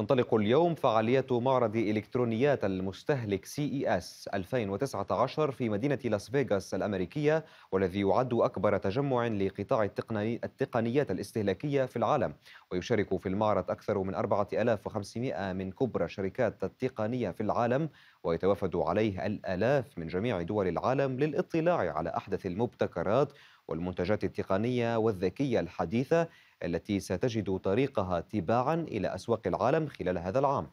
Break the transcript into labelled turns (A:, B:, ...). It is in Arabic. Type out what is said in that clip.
A: تنطلق اليوم فعالية معرض إلكترونيات المستهلك سي إي إس 2019 في مدينة لاس فيغاس الأمريكية والذي يعد أكبر تجمع لقطاع التقني التقنيات الاستهلاكية في العالم ويشارك في المعرض أكثر من 4500 من كبرى شركات التقنية في العالم ويتوافد عليه الآلاف من جميع دول العالم للاطلاع على أحدث المبتكرات والمنتجات التقنية والذكية الحديثة التي ستجد طريقها تباعا إلى أسواق العالم خلال هذا العام